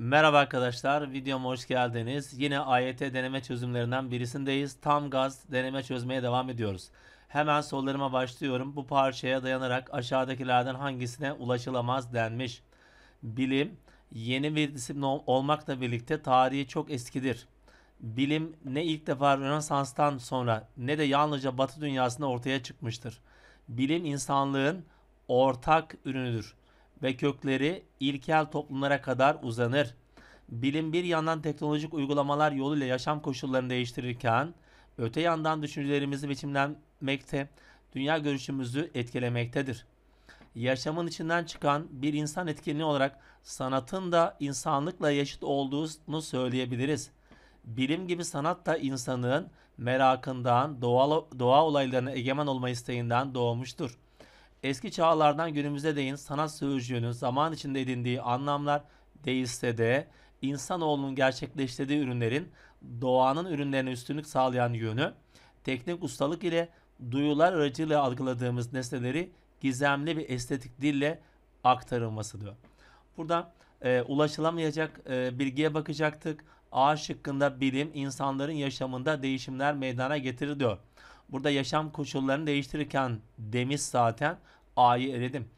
Merhaba arkadaşlar, videoma hoş geldiniz. Yine AYT deneme çözümlerinden birisindeyiz. Tam gaz deneme çözmeye devam ediyoruz. Hemen sorularıma başlıyorum. Bu parçaya dayanarak aşağıdakilerden hangisine ulaşılamaz denmiş. Bilim yeni bir disiplin olmakla birlikte tarihi çok eskidir. Bilim ne ilk defa Rönesans'tan sonra ne de yalnızca Batı dünyasında ortaya çıkmıştır. Bilim insanlığın ortak ürünüdür ve kökleri ilkel toplumlara kadar uzanır. Bilim bir yandan teknolojik uygulamalar yoluyla yaşam koşullarını değiştirirken, öte yandan düşüncelerimizi biçimlenmekte, dünya görüşümüzü etkilemektedir. Yaşamın içinden çıkan bir insan etkinliği olarak sanatın da insanlıkla yaşıt olduğunu söyleyebiliriz. Bilim gibi sanat da insanın merakından, doğa, doğa olaylarına egemen olma isteğinden doğmuştur.'' Eski çağlardan günümüze değin sanat sözcüğünün zaman içinde edindiği anlamlar değişse de insanoğlunun gerçekleştirdiği ürünlerin doğanın ürünlerine üstünlük sağlayan yönü, teknik ustalık ile duyular aracılığıyla algıladığımız nesneleri gizemli bir estetik dille aktarılmasıdır. Burada e, ulaşılamayacak e, bilgiye bakacaktık. A şıkkında bilim insanların yaşamında değişimler meydana getirir diyor. Burada yaşam koşullarını değiştirirken demiş zaten A'yı eledim.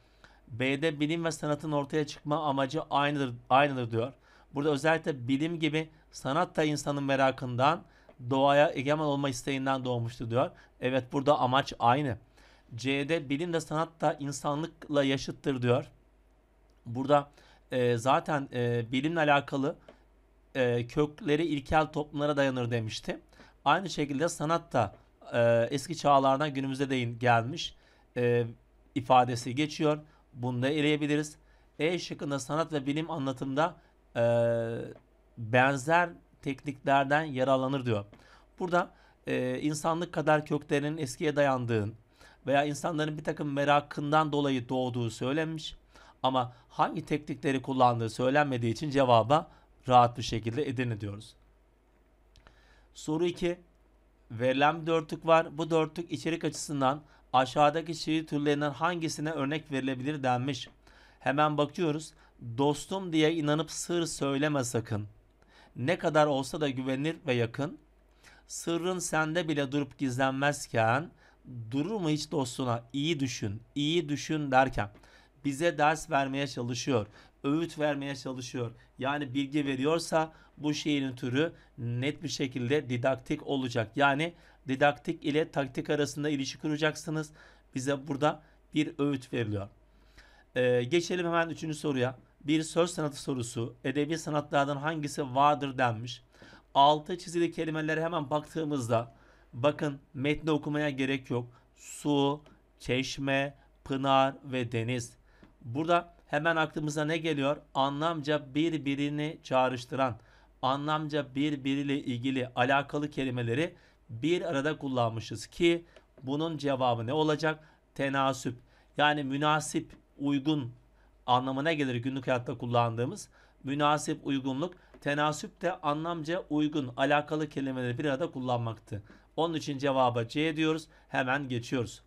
B'de bilim ve sanatın ortaya çıkma amacı aynıdır, aynıdır diyor. Burada özellikle bilim gibi sanat da insanın merakından doğaya egemen olma isteğinden doğmuştu diyor. Evet burada amaç aynı. C'de bilim de sanat da insanlıkla yaşıttır diyor. Burada e, zaten e, bilimle alakalı e, kökleri ilkel toplumlara dayanır demişti. Aynı şekilde sanat da e, eski çağlardan günümüze değin gelmiş e, ifadesi geçiyor. Bunu da eleyebiliriz. E şıkkında sanat ve bilim anlatımda e, benzer tekniklerden yararlanır diyor. Burada e, insanlık kadar köklerinin eskiye dayandığın veya insanların bir takım merakından dolayı doğduğu söylenmiş. Ama hangi teknikleri kullandığı söylenmediği için cevaba rahat bir şekilde edin diyoruz. Soru 2. Verilen bir dörtlük var. Bu dörtlük içerik açısından aşağıdaki şiir türlerinden hangisine örnek verilebilir denmiş. Hemen bakıyoruz. Dostum diye inanıp sır söyleme sakın. Ne kadar olsa da güvenir ve yakın. Sırrın sende bile durup gizlenmezken durur mu hiç dostuna iyi düşün, iyi düşün derken bize ders vermeye çalışıyor öğüt vermeye çalışıyor. Yani bilgi veriyorsa bu şiirin türü net bir şekilde didaktik olacak. Yani didaktik ile taktik arasında ilişki kuracaksınız. Bize burada bir öğüt veriliyor. Ee, geçelim hemen üçüncü soruya. Bir söz sanatı sorusu. Edebi sanatlardan hangisi vardır denmiş. Altı çizili kelimelere hemen baktığımızda bakın metni okumaya gerek yok. Su, çeşme, pınar ve deniz. Burada hemen aklımıza ne geliyor? Anlamca birbirini çağrıştıran, anlamca birbiriyle ilgili alakalı kelimeleri bir arada kullanmışız ki bunun cevabı ne olacak? Tenasüp yani münasip, uygun anlamına gelir günlük hayatta kullandığımız münasip uygunluk. Tenasüp de anlamca uygun, alakalı kelimeleri bir arada kullanmaktı. Onun için cevaba C diyoruz. Hemen geçiyoruz.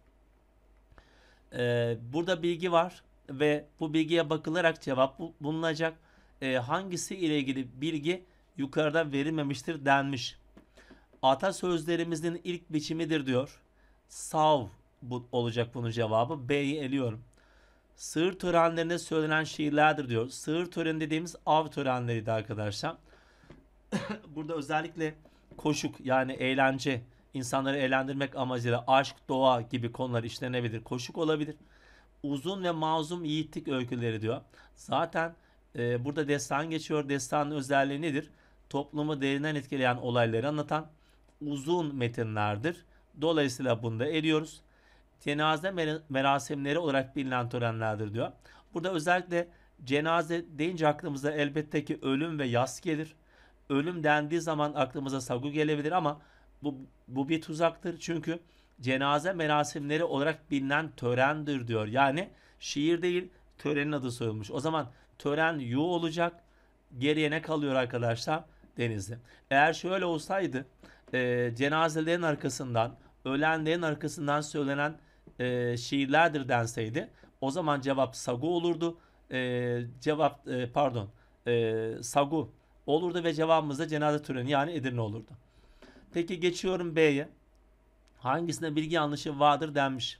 Ee, burada bilgi var ve bu bilgiye bakılarak cevap bulunacak. E, hangisi ile ilgili bilgi yukarıda verilmemiştir denmiş. Atasözlerimizin ilk biçimidir diyor. Sav bu, olacak bunun cevabı. B'yi eliyorum. Sığır törenlerinde söylenen şiirlerdir diyor. Sığır töreni dediğimiz av törenleriydi arkadaşlar. Burada özellikle koşuk yani eğlence, insanları eğlendirmek amacıyla aşk, doğa gibi konular işlenebilir. Koşuk olabilir uzun ve mazum yiğitlik öyküleri diyor. Zaten e, burada destan geçiyor. Destanın özelliği nedir? Toplumu derinden etkileyen olayları anlatan uzun metinlerdir. Dolayısıyla bunu da ediyoruz. Cenaze mer- merasimleri olarak bilinen törenlerdir diyor. Burada özellikle cenaze deyince aklımıza elbette ki ölüm ve yas gelir. Ölüm dendiği zaman aklımıza sagu gelebilir ama bu, bu bir tuzaktır. Çünkü cenaze merasimleri olarak bilinen törendir diyor. Yani şiir değil törenin adı soyulmuş. O zaman tören yu olacak. Geriye ne kalıyor arkadaşlar? Denizli. Eğer şöyle olsaydı e, cenazelerin arkasından ölenlerin arkasından söylenen e, şiirlerdir denseydi o zaman cevap sagu olurdu. E, cevap e, pardon e, sagu olurdu ve cevabımız da cenaze töreni yani Edirne olurdu. Peki geçiyorum B'ye hangisinde bilgi yanlışı vardır denmiş.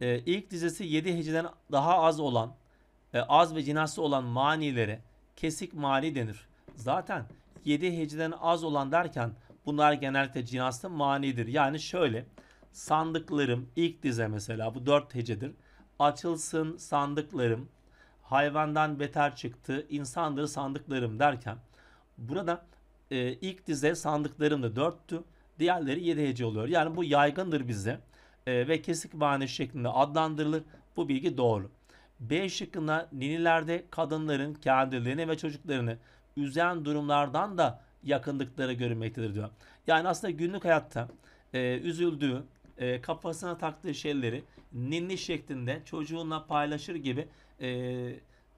E, ilk dizesi 7 heceden daha az olan, e, az ve cinası olan manileri kesik mani denir. Zaten 7 heceden az olan derken bunlar genellikle cinaslı manidir. Yani şöyle sandıklarım ilk dize mesela bu 4 hecedir. Açılsın sandıklarım hayvandan beter çıktı insandır sandıklarım derken burada e, ilk dize sandıklarım da 4'tü. Diğerleri 7 hece oluyor. Yani bu yaygındır bizde e, ve kesik bahane şeklinde adlandırılır. Bu bilgi doğru. B şıkkında ninilerde kadınların kendilerini ve çocuklarını üzen durumlardan da yakındıkları görünmektedir diyor. Yani aslında günlük hayatta e, üzüldüğü, e, kafasına taktığı şeyleri ninni şeklinde çocuğunla paylaşır gibi e,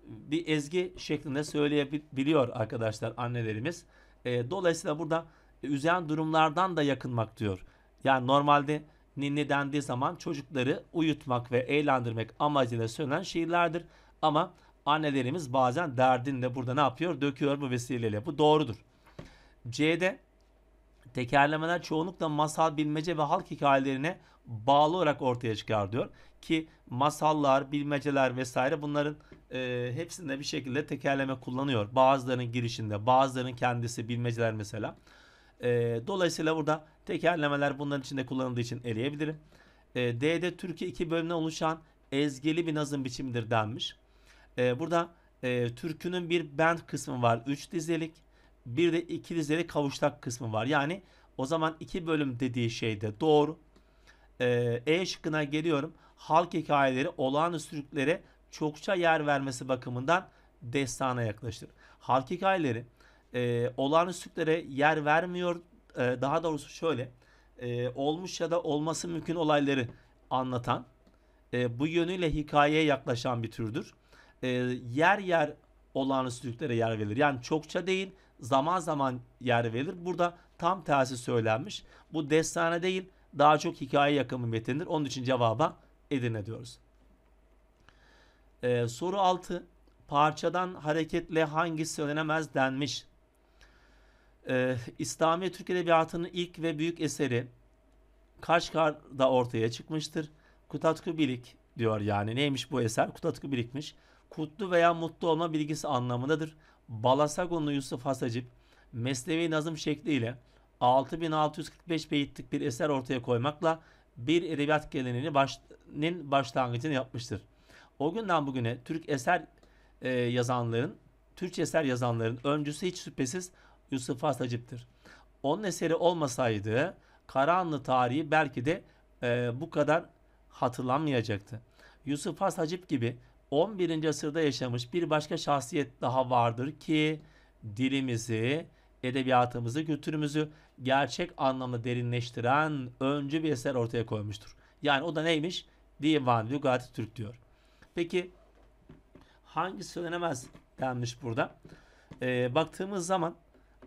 bir ezgi şeklinde söyleyebiliyor arkadaşlar annelerimiz. E, dolayısıyla burada üzen durumlardan da yakınmak diyor. Yani normalde ninni dendiği zaman çocukları uyutmak ve eğlendirmek amacıyla söylenen şiirlerdir. Ama annelerimiz bazen derdini de burada ne yapıyor? Döküyor bu vesileyle. Bu doğrudur. C'de tekerlemeler çoğunlukla masal, bilmece ve halk hikayelerine bağlı olarak ortaya çıkar diyor. Ki masallar, bilmeceler vesaire bunların e, hepsinde bir şekilde tekerleme kullanıyor. Bazılarının girişinde, bazılarının kendisi bilmeceler mesela. E, dolayısıyla burada tekerlemeler bunların içinde kullanıldığı için eleyebilirim. E, ee, D'de Türkiye iki bölümden oluşan ezgeli bir nazım biçimidir denmiş. E, burada e, türkünün bir band kısmı var. 3 dizelik. Bir de 2 dizelik kavuştak kısmı var. Yani o zaman iki bölüm dediği şey de doğru. E, e şıkkına geliyorum. Halk hikayeleri olağanüstü çokça yer vermesi bakımından destana yaklaştır. Halk hikayeleri e, olağanüstülüklere yer vermiyor. E, daha doğrusu şöyle e, olmuş ya da olması mümkün olayları anlatan e, bu yönüyle hikayeye yaklaşan bir türdür. E, yer yer olağanüstülüklere yer verilir. Yani çokça değil zaman zaman yer verilir. Burada tam tersi söylenmiş. Bu destane değil daha çok hikaye yakımı metindir. Onun için cevaba Edirne diyoruz. E, soru 6. Parçadan hareketle hangisi söylenemez denmiş e, ee, İslami Türk Edebiyatı'nın ilk ve büyük eseri Kaşgar'da ortaya çıkmıştır. Kutatku Bilik diyor yani. Neymiş bu eser? Kutatku Bilik'miş. Kutlu veya mutlu olma bilgisi anlamındadır. Balasagonlu Yusuf Hasacip meslevi Nazım şekliyle 6645 beyitlik bir eser ortaya koymakla bir edebiyat geleneğinin baş, başlangıcını yapmıştır. O günden bugüne Türk eser e, yazanların, Türkçe eser yazanların öncüsü hiç şüphesiz Yusuf Hasacip'tir. Onun eseri olmasaydı Karahanlı tarihi belki de e, bu kadar hatırlanmayacaktı. Yusuf Has Hacip gibi 11. asırda yaşamış bir başka şahsiyet daha vardır ki dilimizi, edebiyatımızı, kültürümüzü gerçek anlamda derinleştiren öncü bir eser ortaya koymuştur. Yani o da neymiş? Divan Lügati Türk diyor. Peki hangi söylenemez denmiş burada? E, baktığımız zaman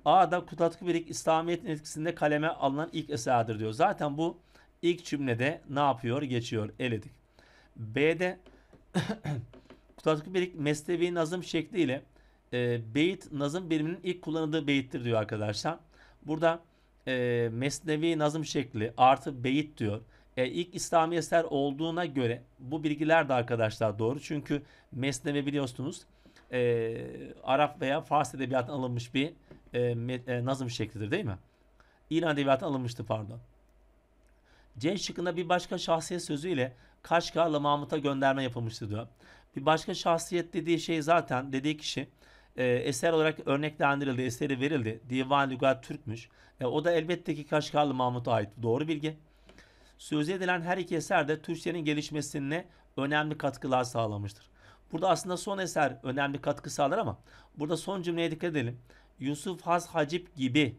A'da Kutatku Birik İslamiyet'in etkisinde kaleme alınan ilk eserdir diyor. Zaten bu ilk cümlede ne yapıyor? Geçiyor. Eledik. B'de Kutatku Birik Mesnevi Nazım şekliyle e, beyit nazım biriminin ilk kullanıldığı beyittir diyor arkadaşlar. Burada e, mesnevi nazım şekli artı beyit diyor. E, ilk İslami eser olduğuna göre bu bilgiler de arkadaşlar doğru. Çünkü mesnevi biliyorsunuz e, Arap veya Fars edebiyatından alınmış bir e, e, nazım şeklidir değil mi? İran Edebiyatı'na alınmıştı pardon. C şıkkında bir başka şahsiyet sözüyle Kaşgarlı Mahmut'a gönderme yapılmıştı diyor. Bir başka şahsiyet dediği şey zaten dediği kişi e, eser olarak örneklendirildi, eseri verildi. Divan Lügat Türk'müş. E, o da elbette ki Kaşgarlı Mahmut'a ait. Doğru bilgi. Sözü edilen her iki eser de Türkçenin gelişmesine önemli katkılar sağlamıştır. Burada aslında son eser önemli katkı sağlar ama burada son cümleye dikkat edelim. Yusuf Haz Hacip gibi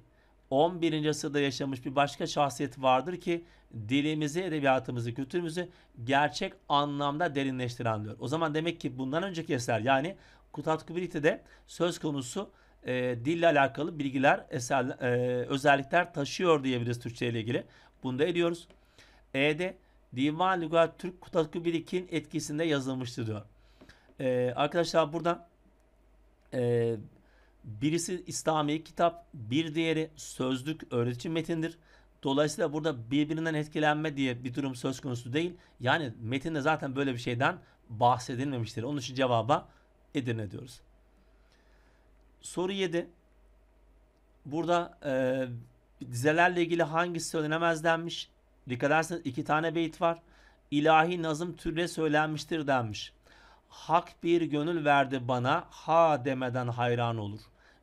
11. sırada yaşamış bir başka şahsiyet vardır ki dilimizi, edebiyatımızı, kültürümüzü gerçek anlamda derinleştiren diyor. O zaman demek ki bundan önceki eser yani Kutat Kubriti'de söz konusu e, dille alakalı bilgiler, eser, e, özellikler taşıyor diyebiliriz Türkçe ile ilgili. Bunu da ediyoruz. E'de Divan Lügat Türk Kutat Kubrik'in etkisinde yazılmıştır diyor. E, arkadaşlar buradan e, Birisi İslami kitap, bir diğeri sözlük öğretici metindir. Dolayısıyla burada birbirinden etkilenme diye bir durum söz konusu değil. Yani metinde zaten böyle bir şeyden bahsedilmemiştir. Onun için cevaba Edirne diyoruz. Soru 7. Burada e, dizelerle ilgili hangisi söylenemez denmiş? Dikkat ederseniz iki tane beyit var. İlahi nazım türle söylenmiştir denmiş. Hak bir gönül verdi bana ha demeden hayran olur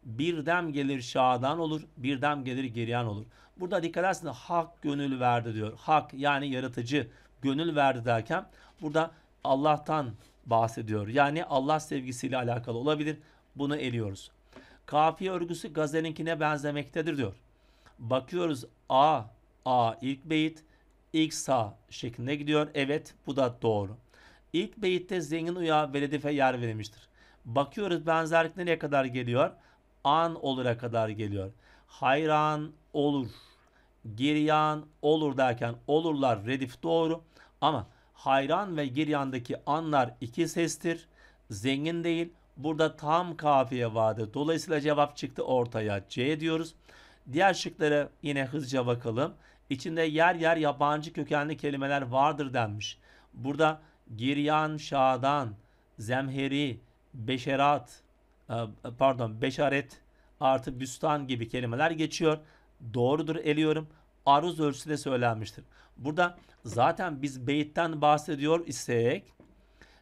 bir dem gelir şadan olur, bir dem gelir geriyan olur. Burada dikkat edersiniz hak gönül verdi diyor. Hak yani yaratıcı gönül verdi derken burada Allah'tan bahsediyor. Yani Allah sevgisiyle alakalı olabilir. Bunu eliyoruz. Kafiye örgüsü gazelinkine benzemektedir diyor. Bakıyoruz A, A ilk beyit, ilk sağ şeklinde gidiyor. Evet bu da doğru. İlk beyitte zengin uya veledife yer verilmiştir. Bakıyoruz benzerlik nereye kadar geliyor? an olura kadar geliyor. Hayran olur, giryan olur derken olurlar redif doğru ama hayran ve giryandaki anlar iki sestir. Zengin değil. Burada tam kafiye vardı. Dolayısıyla cevap çıktı ortaya C diyoruz. Diğer şıklara yine hızlıca bakalım. İçinde yer yer yabancı kökenli kelimeler vardır denmiş. Burada giryan, şadan, zemheri, beşerat, ee, pardon beşaret artı büstan gibi kelimeler geçiyor. Doğrudur eliyorum. Aruz ölçüsü de söylenmiştir. Burada zaten biz beyitten bahsediyor isek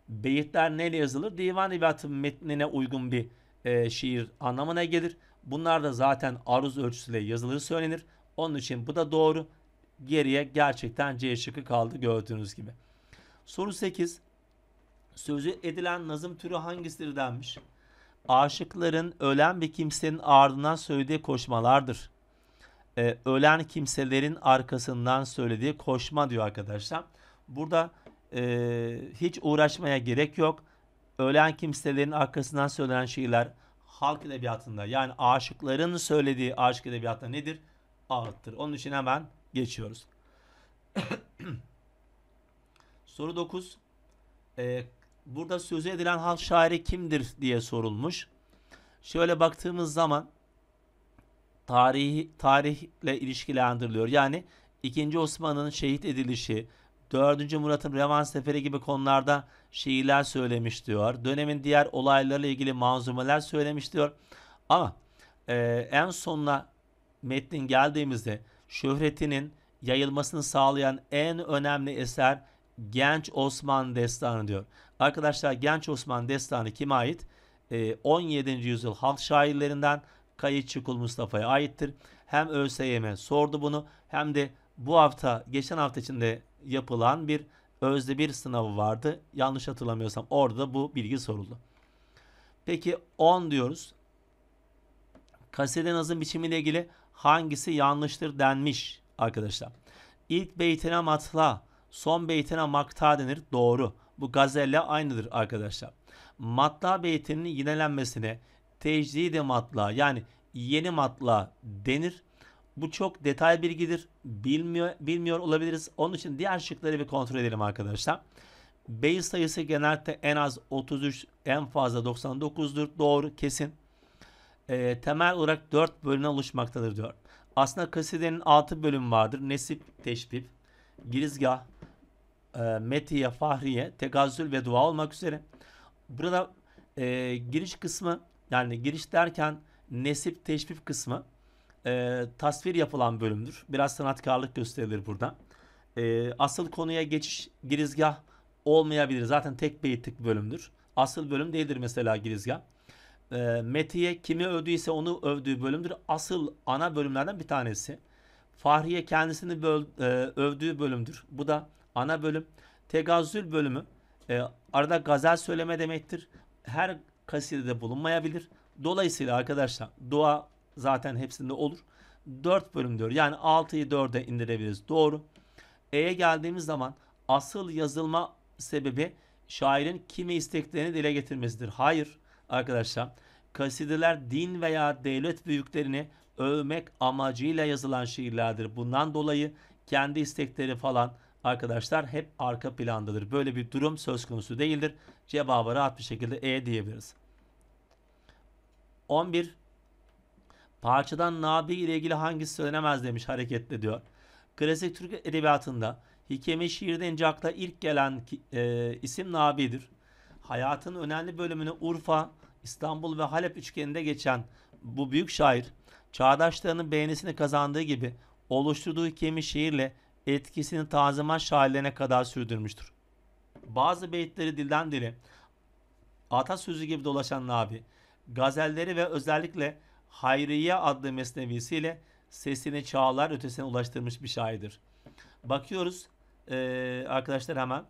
beyitler neyle yazılır? Divan Ebatı metnine uygun bir e, şiir anlamına gelir. Bunlar da zaten aruz ölçüsüyle yazılır söylenir. Onun için bu da doğru. Geriye gerçekten C şıkkı kaldı gördüğünüz gibi. Soru 8. Sözü edilen nazım türü hangisidir denmiş? aşıkların ölen bir kimsenin ardından söylediği koşmalardır. Ee, ölen kimselerin arkasından söylediği koşma diyor arkadaşlar. Burada e, hiç uğraşmaya gerek yok. Ölen kimselerin arkasından söylenen şeyler halk edebiyatında yani aşıkların söylediği aşık edebiyatta nedir? Ağıttır. Onun için hemen geçiyoruz. Soru 9. E, ee, burada sözü edilen halk şairi kimdir diye sorulmuş. Şöyle baktığımız zaman tarihi tarihle ilişkilendiriliyor. Yani 2. Osman'ın şehit edilişi, 4. Murat'ın Revan Seferi gibi konularda şiirler söylemiş diyor. Dönemin diğer olaylarla ilgili manzumeler söylemiş diyor. Ama e, en sonuna metnin geldiğimizde şöhretinin yayılmasını sağlayan en önemli eser Genç Osman Destanı diyor. Arkadaşlar Genç Osman Destanı kime ait? E, ee, 17. yüzyıl halk şairlerinden Kayıt Çukur Mustafa'ya aittir. Hem ÖSYM sordu bunu hem de bu hafta geçen hafta içinde yapılan bir özde bir sınavı vardı. Yanlış hatırlamıyorsam orada bu bilgi soruldu. Peki 10 diyoruz. Kaside nazım biçimiyle ilgili hangisi yanlıştır denmiş arkadaşlar. İlk beytine matla, son beytine makta denir. Doğru. Bu gazelle aynıdır arkadaşlar. Matla beytinin yinelenmesine tecdid matla yani yeni matla denir. Bu çok detay bilgidir. Bilmiyor, bilmiyor olabiliriz. Onun için diğer şıkları bir kontrol edelim arkadaşlar. Beyit sayısı genelde en az 33 en fazla 99'dur. Doğru kesin. E, temel olarak 4 bölüne oluşmaktadır diyor. Aslında kasidenin 6 bölüm vardır. Nesip, teşbib, girizgah, e, Metiye, Fahriye, Tegazül ve dua olmak üzere. Burada e, giriş kısmı yani giriş derken nesip teşvif kısmı e, tasvir yapılan bölümdür. Biraz sanatkarlık gösterilir burada. E, asıl konuya geçiş girizgah olmayabilir. Zaten tek beyitlik bölümdür. Asıl bölüm değildir mesela girizgah. E, Metiye kimi övdüyse onu övdüğü bölümdür. Asıl ana bölümlerden bir tanesi. Fahriye kendisini böl, e, övdüğü bölümdür. Bu da ana bölüm. Tegazül bölümü e, arada gazel söyleme demektir. Her kasidede bulunmayabilir. Dolayısıyla arkadaşlar dua zaten hepsinde olur. 4 bölüm diyor. Yani 6'yı 4'e indirebiliriz. Doğru. E'ye geldiğimiz zaman asıl yazılma sebebi şairin kimi isteklerini dile getirmesidir. Hayır arkadaşlar. Kasideler din veya devlet büyüklerini övmek amacıyla yazılan şiirlerdir. Bundan dolayı kendi istekleri falan arkadaşlar hep arka plandadır. Böyle bir durum söz konusu değildir. Cevabı rahat bir şekilde E diyebiliriz. 11. Parçadan Nabi ile ilgili hangisi söylenemez demiş hareketle diyor. Klasik Türk edebiyatında hikemi şiirde ince akla ilk gelen e, isim Nabi'dir. Hayatının önemli bölümünü Urfa, İstanbul ve Halep üçgeninde geçen bu büyük şair, çağdaşlarının beğenisini kazandığı gibi oluşturduğu hikemi şiirle etkisini tazimat şairlerine kadar sürdürmüştür. Bazı beyitleri dilden dile atasözü gibi dolaşan Nabi, gazelleri ve özellikle Hayriye adlı mesnevisiyle sesini çağlar ötesine ulaştırmış bir şairdir. Bakıyoruz e, arkadaşlar hemen.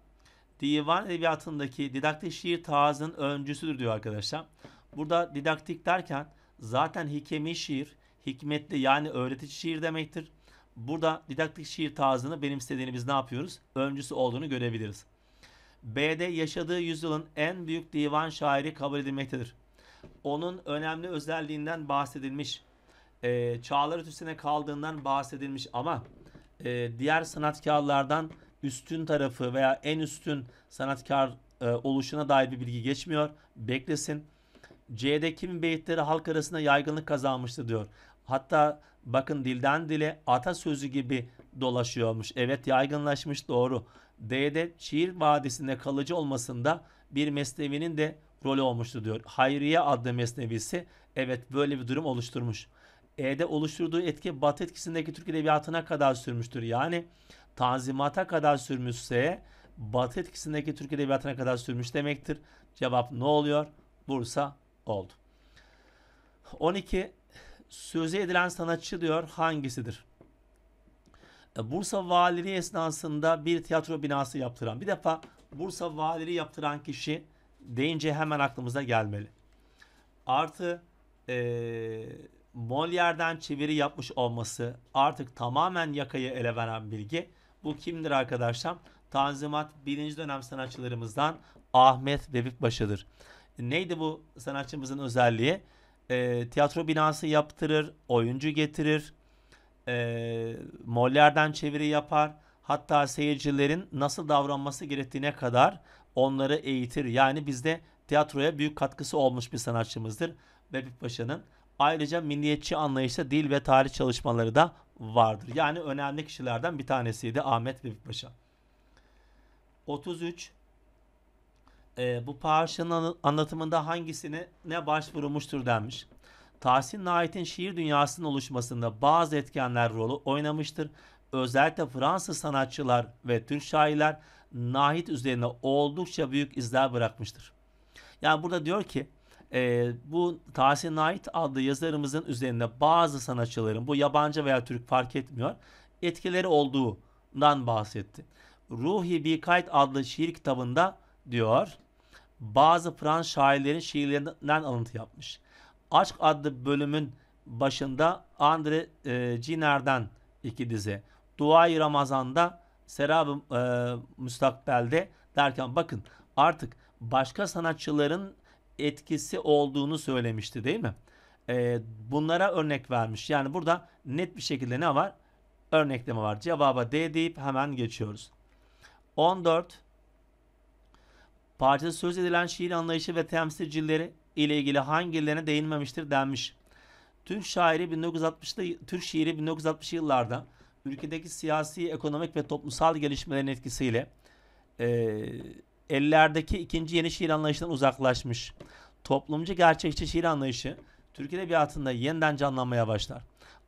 Divan edebiyatındaki didaktik şiir tarzın öncüsüdür diyor arkadaşlar. Burada didaktik derken zaten hikemi şiir, hikmetli yani öğretici şiir demektir. Burada didaktik şiir tarzını benimsediğini biz ne yapıyoruz? Öncüsü olduğunu görebiliriz. B'de yaşadığı yüzyılın en büyük divan şairi kabul edilmektedir. Onun önemli özelliğinden bahsedilmiş. E, çağlar ötesine kaldığından bahsedilmiş ama e, diğer sanatkarlardan üstün tarafı veya en üstün sanatkar e, oluşuna dair bir bilgi geçmiyor. Beklesin. C'de kim beyitleri halk arasında yaygınlık kazanmıştı diyor. Hatta Bakın dilden dile atasözü gibi dolaşıyormuş. Evet yaygınlaşmış doğru. D'de şiir vadisinde kalıcı olmasında bir mesnevinin de rolü olmuştu diyor. Hayriye adlı mesnevisi evet böyle bir durum oluşturmuş. E'de oluşturduğu etki Batı etkisindeki Türk edebiyatına kadar sürmüştür. Yani Tanzimat'a kadar sürmüşse Batı etkisindeki Türk edebiyatına kadar sürmüş demektir. Cevap ne oluyor? Bursa oldu. 12 sözü edilen sanatçı diyor hangisidir? E, Bursa Valiliği esnasında bir tiyatro binası yaptıran. Bir defa Bursa Valiliği yaptıran kişi deyince hemen aklımıza gelmeli. Artı e, Molière'den çeviri yapmış olması artık tamamen yakayı ele veren bilgi. Bu kimdir arkadaşlar? Tanzimat birinci dönem sanatçılarımızdan Ahmet Vefik başıdır. Neydi bu sanatçımızın özelliği? e, tiyatro binası yaptırır, oyuncu getirir, e, mollerden çeviri yapar. Hatta seyircilerin nasıl davranması gerektiğine kadar onları eğitir. Yani bizde tiyatroya büyük katkısı olmuş bir sanatçımızdır Bebek Paşa'nın. Ayrıca milliyetçi anlayışta dil ve tarih çalışmaları da vardır. Yani önemli kişilerden bir tanesiydi Ahmet Bebek Paşa. 33 e, bu parçanın anlatımında hangisine ne başvurulmuştur denmiş. Tahsin Nait'in şiir dünyasının oluşmasında bazı etkenler rolü oynamıştır. Özellikle Fransız sanatçılar ve Türk şairler Nahit üzerine oldukça büyük izler bırakmıştır. Yani burada diyor ki e, bu Tahsin Nait adlı yazarımızın üzerinde bazı sanatçıların bu yabancı veya Türk fark etmiyor etkileri olduğundan bahsetti. Ruhi Bikayt adlı şiir kitabında diyor bazı Fransız şairlerin şiirlerinden alıntı yapmış. Aşk adlı bölümün başında Andre e, Ciner'den iki dizi. Duay Ramazan'da Serab-ı e, Müstakbel'de derken bakın artık başka sanatçıların etkisi olduğunu söylemişti değil mi? E, bunlara örnek vermiş. Yani burada net bir şekilde ne var? Örnekleme var. Cevaba D deyip hemen geçiyoruz. 14 Partide söz edilen şiir anlayışı ve temsilcileri ile ilgili hangilerine değinmemiştir denmiş. Türk şairi 1960'lı Türk şiiri 1960 yıllarda ülkedeki siyasi, ekonomik ve toplumsal gelişmelerin etkisiyle e, ellerdeki ikinci yeni şiir anlayışından uzaklaşmış. Toplumcu gerçekçi şiir anlayışı Türk edebiyatında yeniden canlanmaya başlar.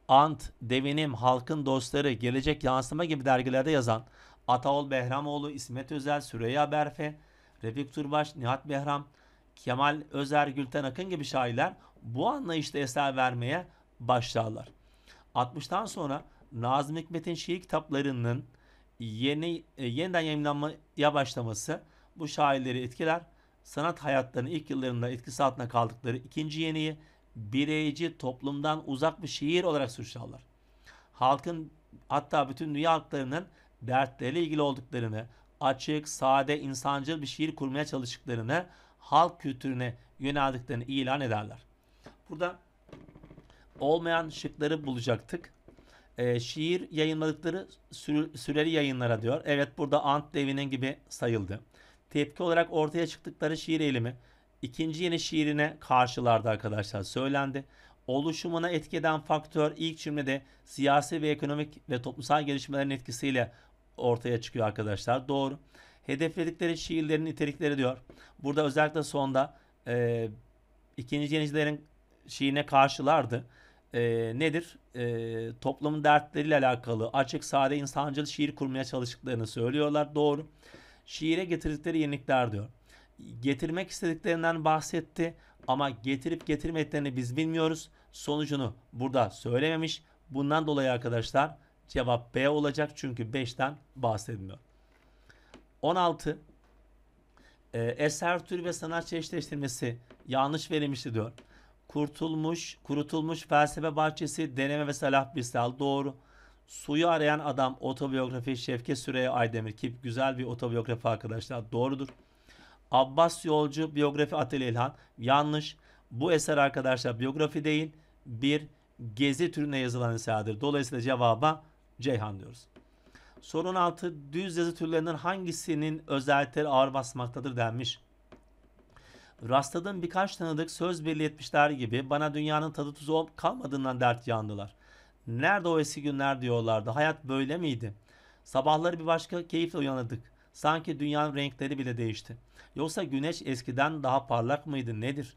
Ant, Devinim, Halkın Dostları, Gelecek Yansıma gibi dergilerde yazan Ataol Behramoğlu, İsmet Özel, Süreyya Berfe, Refik Turbaş, Nihat Behram, Kemal Özer, Gülten Akın gibi şairler bu anlayışta eser vermeye başlarlar. 60'tan sonra Nazım Hikmet'in şiir kitaplarının yeni e, yeniden yayınlanmaya başlaması bu şairleri etkiler. Sanat hayatlarının ilk yıllarında etkisi altına kaldıkları ikinci yeniyi bireyci toplumdan uzak bir şiir olarak suçlarlar. Halkın hatta bütün dünya halklarının dertleriyle ilgili olduklarını, açık, sade, insancıl bir şiir kurmaya çalıştıklarını, halk kültürüne yöneldiklerini ilan ederler. Burada olmayan şıkları bulacaktık. E, şiir yayınladıkları süreli yayınlara diyor. Evet burada Ant Devi'nin gibi sayıldı. Tepki olarak ortaya çıktıkları şiir eğilimi ikinci yeni şiirine karşılarda arkadaşlar söylendi. Oluşumuna etkeden faktör ilk cümlede siyasi ve ekonomik ve toplumsal gelişmelerin etkisiyle ortaya çıkıyor arkadaşlar. Doğru. Hedefledikleri şiirlerin nitelikleri diyor. Burada özellikle sonda e, ikinci yenicilerin şiirine karşılardı. E, nedir? E, toplumun dertleriyle alakalı açık, sade, insancıl şiir kurmaya çalıştıklarını söylüyorlar. Doğru. Şiire getirdikleri yenilikler diyor. Getirmek istediklerinden bahsetti ama getirip getirmediklerini biz bilmiyoruz. Sonucunu burada söylememiş. Bundan dolayı arkadaşlar Cevap B olacak çünkü 5'ten bahsedmiyor. 16. E, eser türü ve sanat çeşitleştirmesi yanlış verilmişti diyor. Kurtulmuş, kurutulmuş felsefe bahçesi deneme ve Salah Birsal doğru. Suyu arayan adam otobiyografi Şevke Süreyya Aydemir kip güzel bir otobiyografi arkadaşlar doğrudur. Abbas Yolcu biyografi Atilla İlhan yanlış. Bu eser arkadaşlar biyografi değil bir gezi türüne yazılan eserdir. Dolayısıyla cevaba Ceyhan diyoruz. Sorun 6. Düz yazı türlerinden hangisinin özellikleri ağır basmaktadır denmiş. Rastladığım birkaç tanıdık söz birliği etmişler gibi bana dünyanın tadı tuzu kalmadığından dert yandılar. Nerede o eski günler diyorlardı. Hayat böyle miydi? Sabahları bir başka keyifle uyanırdık. Sanki dünyanın renkleri bile değişti. Yoksa güneş eskiden daha parlak mıydı nedir?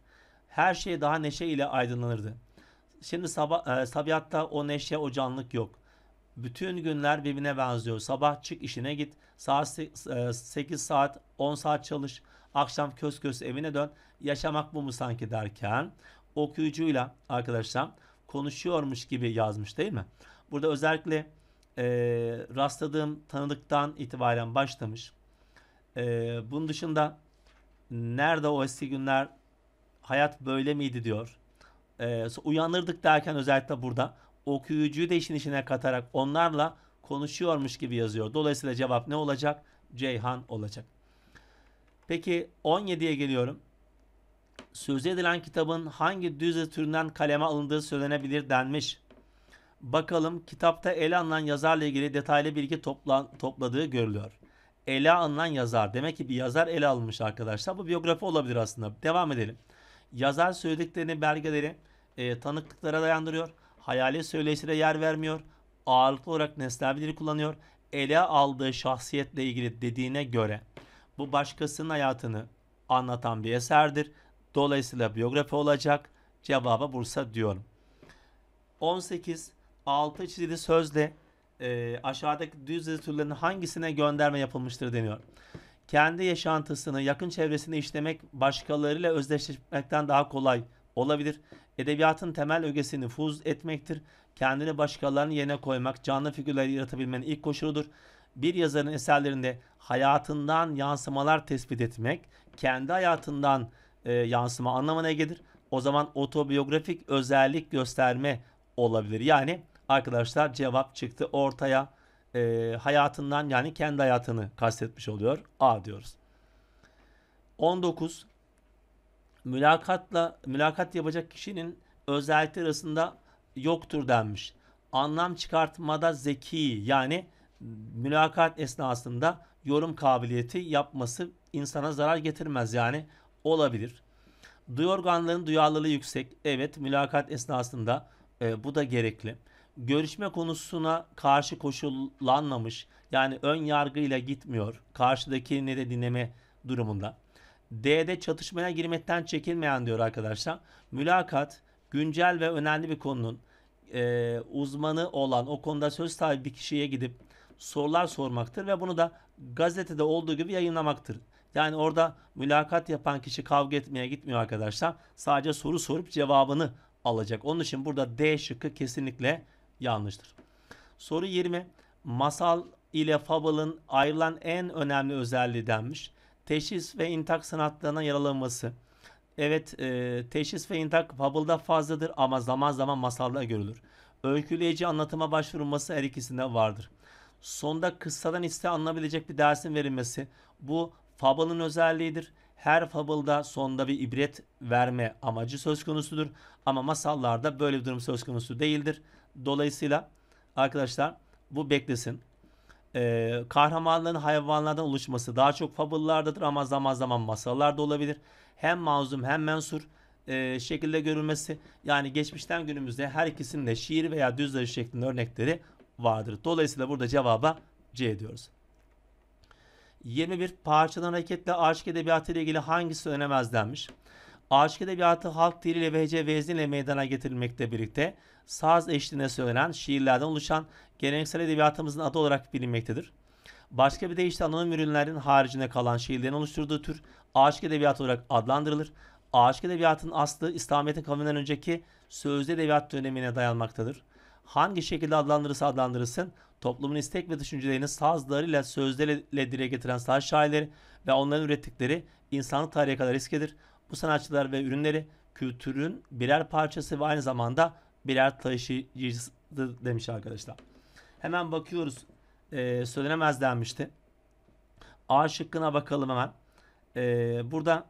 Her şey daha neşe ile aydınlanırdı. Şimdi sabah, e, sabihatta o neşe, o canlık yok. Bütün günler birbirine benziyor. Sabah çık işine git. Saat 8 e, saat 10 saat çalış. Akşam köz köz evine dön. Yaşamak bu mu sanki derken okuyucuyla arkadaşlar konuşuyormuş gibi yazmış değil mi? Burada özellikle e, rastladığım tanıdıktan itibaren başlamış. E, bunun dışında nerede o eski günler hayat böyle miydi diyor. E, uyanırdık derken özellikle burada okuyucuyu da işin içine katarak onlarla konuşuyormuş gibi yazıyor. Dolayısıyla cevap ne olacak? Ceyhan olacak. Peki 17'ye geliyorum. Sözü edilen kitabın hangi düz türünden kaleme alındığı söylenebilir denmiş. Bakalım kitapta ele alınan yazarla ilgili detaylı bilgi topla, topladığı görülüyor. Ele alınan yazar. Demek ki bir yazar ele almış arkadaşlar. Bu biyografi olabilir aslında. Devam edelim. Yazar söylediklerini belgeleri e, tanıklıklara dayandırıyor hayali söyleşilere yer vermiyor, ağırlıklı olarak nesnel bilir kullanıyor, ele aldığı şahsiyetle ilgili dediğine göre bu başkasının hayatını anlatan bir eserdir. Dolayısıyla biyografi olacak. Cevaba Bursa diyorum. 18. Altı çizili sözle e, aşağıdaki düz yazı türlerinin hangisine gönderme yapılmıştır deniyor. Kendi yaşantısını yakın çevresini işlemek başkalarıyla özdeşleşmekten daha kolay olabilir. Edebiyatın temel ögesini nüfuz etmektir. Kendini başkalarının yerine koymak, canlı figürler yaratabilmenin ilk koşuludur. Bir yazarın eserlerinde hayatından yansımalar tespit etmek, kendi hayatından e, yansıma anlamına gelir. O zaman otobiyografik özellik gösterme olabilir. Yani arkadaşlar cevap çıktı ortaya. E, hayatından yani kendi hayatını kastetmiş oluyor. A diyoruz. 19 mülakatla mülakat yapacak kişinin özellikler arasında yoktur denmiş. Anlam çıkartmada zeki yani mülakat esnasında yorum kabiliyeti yapması insana zarar getirmez yani olabilir. Duy organlarının duyarlılığı yüksek. Evet mülakat esnasında e, bu da gerekli. Görüşme konusuna karşı koşullanmamış yani ön yargıyla gitmiyor. Karşıdaki ne de dinleme durumunda. D'de çatışmaya girmekten çekinmeyen diyor arkadaşlar. Mülakat güncel ve önemli bir konunun e, uzmanı olan o konuda söz sahibi bir kişiye gidip sorular sormaktır ve bunu da gazetede olduğu gibi yayınlamaktır. Yani orada mülakat yapan kişi kavga etmeye gitmiyor arkadaşlar. Sadece soru sorup cevabını alacak. Onun için burada D şıkkı kesinlikle yanlıştır. Soru 20. Masal ile fable'ın ayrılan en önemli özelliği denmiş teşhis ve intak sanatlarına yaralanması. Evet e, teşhis ve intak Hubble'da fazladır ama zaman zaman masalda görülür. Öyküleyici anlatıma başvurulması her ikisinde vardır. Sonda kıssadan iste anlayabilecek bir dersin verilmesi. Bu Fable'ın özelliğidir. Her Fable'da sonda bir ibret verme amacı söz konusudur. Ama masallarda böyle bir durum söz konusu değildir. Dolayısıyla arkadaşlar bu beklesin e, kahramanların hayvanlardan oluşması daha çok fabıllardadır ama zaman zaman masallarda olabilir. Hem mazlum hem mensur e, şekilde görülmesi yani geçmişten günümüzde her ikisinin de şiir veya düz yazı şeklinde örnekleri vardır. Dolayısıyla burada cevaba C diyoruz. 21 parçadan hareketle aşık edebiyatı ile ilgili hangisi önemez denmiş? Aşık edebiyatı halk diliyle ve hece vezniyle meydana getirilmekte birlikte saz eşliğinde söylenen şiirlerden oluşan geleneksel edebiyatımızın adı olarak bilinmektedir. Başka bir deyişle anonim ürünlerin haricinde kalan şiirlerin oluşturduğu tür aşık edebiyatı olarak adlandırılır. Aşık edebiyatının aslı İslamiyet'in kavminden önceki sözlü edebiyat dönemine dayanmaktadır. Hangi şekilde adlandırırsa adlandırılsın, toplumun istek ve düşüncelerini sazlarıyla sözleriyle dile getiren saz şairleri ve onların ürettikleri insanlık tarihe kadar riskidir. Bu sanatçılar ve ürünleri kültürün birer parçası ve aynı zamanda birer taşıyıcısı demiş arkadaşlar. Hemen bakıyoruz. Ee, söylenemez denmişti. A şıkkına bakalım hemen. Ee, burada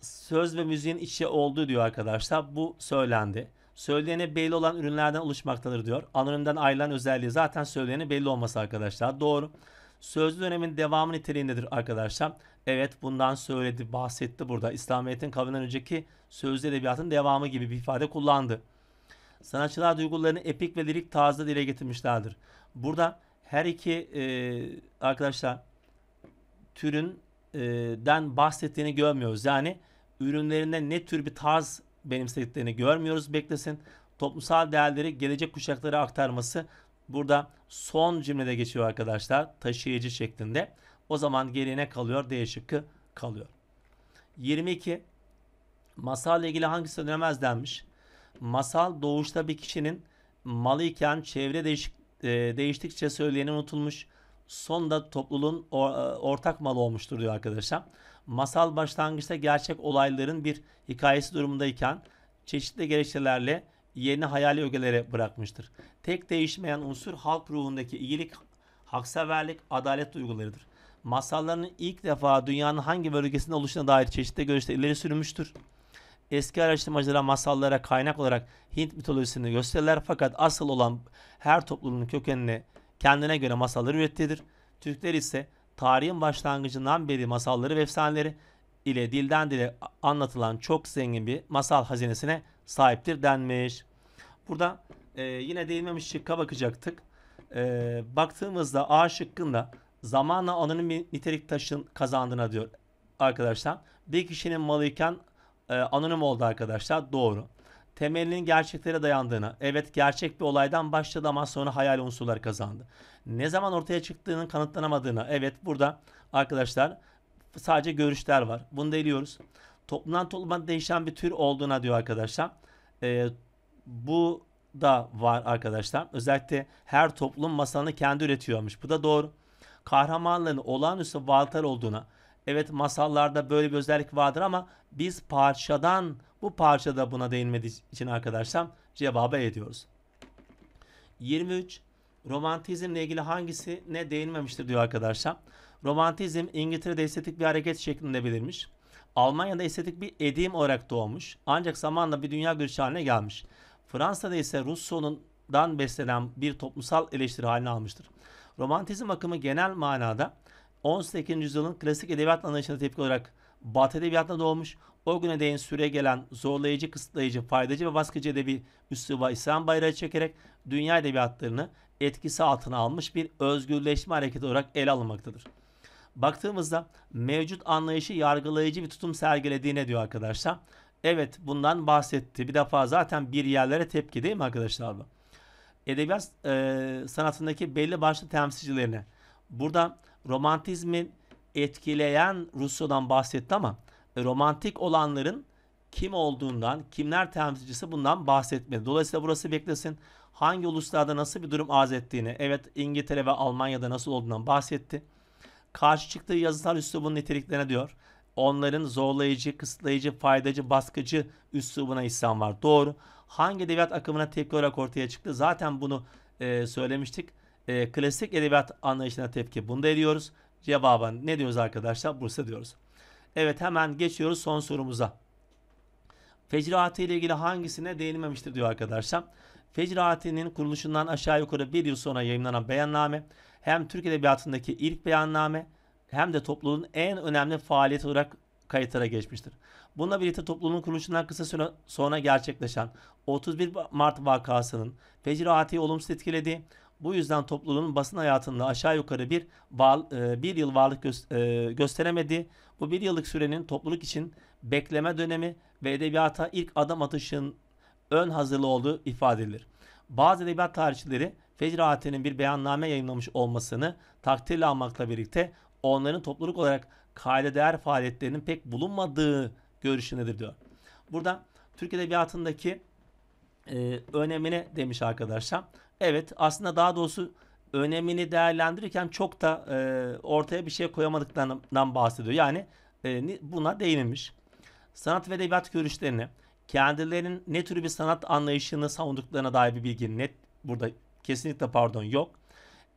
söz ve müziğin içi olduğu diyor arkadaşlar. Bu söylendi. Söyleyene belli olan ürünlerden oluşmaktadır diyor. Anonimden ayrılan özelliği zaten söyleyene belli olması arkadaşlar. Doğru sözlü dönemin devamı niteliğindedir arkadaşlar. Evet bundan söyledi, bahsetti burada. İslamiyet'in kavminden önceki sözlü edebiyatın devamı gibi bir ifade kullandı. Sanatçılar duygularını epik ve lirik tarzda dile getirmişlerdir. Burada her iki e, arkadaşlar türün e, den bahsettiğini görmüyoruz. Yani ürünlerinde ne tür bir tarz benimsediklerini görmüyoruz. Beklesin toplumsal değerleri gelecek kuşaklara aktarması Burada son cümlede geçiyor arkadaşlar. Taşıyıcı şeklinde. O zaman geriye ne kalıyor? D şıkkı kalıyor. 22. Masal ile ilgili hangisi dönemez denmiş? Masal doğuşta bir kişinin malı iken çevre değişik, e, değiştikçe söyleyeni unutulmuş. Sonda topluluğun or, e, ortak malı olmuştur diyor arkadaşlar. Masal başlangıçta gerçek olayların bir hikayesi durumundayken çeşitli gerekçelerle yerini hayali ögelere bırakmıştır. Tek değişmeyen unsur halk ruhundaki iyilik, hakseverlik, adalet duygularıdır. Masalların ilk defa dünyanın hangi bölgesinde oluşuna dair çeşitli görüşler ileri sürülmüştür. Eski araştırmacılara masallara kaynak olarak Hint mitolojisini gösterirler fakat asıl olan her toplumun kökenine kendine göre masalları ürettiğidir. Türkler ise tarihin başlangıcından beri masalları ve efsaneleri ile dilden dile anlatılan çok zengin bir masal hazinesine sahiptir denmiş. Burada e, yine değinmemiş şıkka bakacaktık. E, baktığımızda A şıkkında zamanla anının bir nitelik taşın kazandığına diyor arkadaşlar. Bir kişinin malıyken e, anonim oldu arkadaşlar. Doğru. Temelinin gerçeklere dayandığına evet gerçek bir olaydan başladı ama sonra hayal unsurlar kazandı. Ne zaman ortaya çıktığının kanıtlanamadığına evet burada arkadaşlar sadece görüşler var. Bunu deliyoruz toplumdan topluma değişen bir tür olduğuna diyor arkadaşlar. E, bu da var arkadaşlar. Özellikle her toplum masalını kendi üretiyormuş. Bu da doğru. Kahramanların olağanüstü varlıklar olduğuna. Evet masallarda böyle bir özellik vardır ama biz parçadan bu parçada buna değinmediği için arkadaşlar cevabı ediyoruz. 23. Romantizmle ilgili hangisine değinmemiştir diyor arkadaşlar. Romantizm İngiltere'de estetik bir hareket şeklinde bilinmiş. Almanya'da estetik bir edim olarak doğmuş ancak zamanla bir dünya görüşü haline gelmiş. Fransa'da ise Rousseau'dan beslenen bir toplumsal eleştiri haline almıştır. Romantizm akımı genel manada 18. yüzyılın klasik edebiyat anlayışına tepki olarak Batı edebiyatına doğmuş, o güne değin süre gelen zorlayıcı, kısıtlayıcı, faydacı ve baskıcı edebi üsluba İslam bayrağı çekerek dünya edebiyatlarını etkisi altına almış bir özgürleşme hareketi olarak ele alınmaktadır baktığımızda mevcut anlayışı yargılayıcı bir tutum sergilediğine diyor arkadaşlar. Evet bundan bahsetti. Bir defa zaten bir yerlere tepki değil mi arkadaşlar bu? Edebiyat e, sanatındaki belli başlı temsilcilerine. Burada romantizmin etkileyen Rusya'dan bahsetti ama e, romantik olanların kim olduğundan, kimler temsilcisi bundan bahsetmedi. Dolayısıyla burası beklesin. Hangi uluslarda nasıl bir durum arz ettiğini, evet İngiltere ve Almanya'da nasıl olduğundan bahsetti. Karşı çıktığı yazısal üslubun niteliklerine diyor. Onların zorlayıcı, kısıtlayıcı, faydacı, baskıcı üslubuna isyan var. Doğru. Hangi edebiyat akımına tepki olarak ortaya çıktı? Zaten bunu e, söylemiştik. E, klasik edebiyat anlayışına tepki. Bunu da ediyoruz. Cevaben ne diyoruz arkadaşlar? Bursa diyoruz. Evet hemen geçiyoruz son sorumuza. Fecrati ile ilgili hangisine değinilmemiştir diyor arkadaşlar. Fecratinin kuruluşundan aşağı yukarı bir yıl sonra yayınlanan beyanname hem Türk Edebiyatı'ndaki ilk beyanname hem de topluluğun en önemli faaliyet olarak kayıtlara geçmiştir. Bununla birlikte topluluğun kuruluşundan kısa süre sonra gerçekleşen 31 Mart vakasının fecraati olumsuz etkilediği, bu yüzden topluluğun basın hayatında aşağı yukarı bir, e, bir yıl varlık e, gösteremediği, bu bir yıllık sürenin topluluk için bekleme dönemi ve edebiyata ilk adım atışın ön hazırlığı olduğu ifade edilir bazı edebiyat tarihçileri Fecr Fecrahattin'in bir beyanname yayınlamış olmasını takdirle almakla birlikte onların topluluk olarak kayda değer faaliyetlerinin pek bulunmadığı görüşündedir diyor. Burada Türk Edebiyatı'ndaki e, önemine demiş arkadaşlar. Evet aslında daha doğrusu önemini değerlendirirken çok da e, ortaya bir şey koyamadıklarından bahsediyor. Yani e, buna değinilmiş. Sanat ve edebiyat görüşlerini kendilerinin ne tür bir sanat anlayışını savunduklarına dair bir bilgi net burada kesinlikle pardon yok.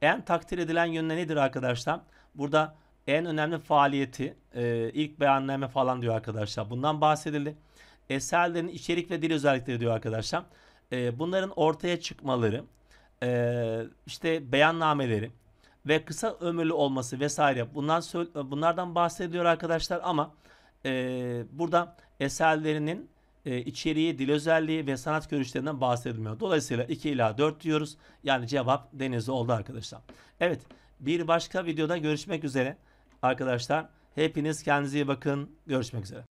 En takdir edilen yönüne nedir arkadaşlar? Burada en önemli faaliyeti e, ilk beyanname falan diyor arkadaşlar. Bundan bahsedildi. Eserlerin içerik ve dil özellikleri diyor arkadaşlar. E, bunların ortaya çıkmaları, e, işte beyannameleri ve kısa ömürlü olması vesaire bundan bunlardan bahsediyor arkadaşlar ama e, burada eserlerinin e, içeriği, dil özelliği ve sanat görüşlerinden bahsedilmiyor. Dolayısıyla 2 ila 4 diyoruz. Yani cevap Denizli oldu arkadaşlar. Evet bir başka videoda görüşmek üzere arkadaşlar. Hepiniz kendinize iyi bakın. Görüşmek üzere.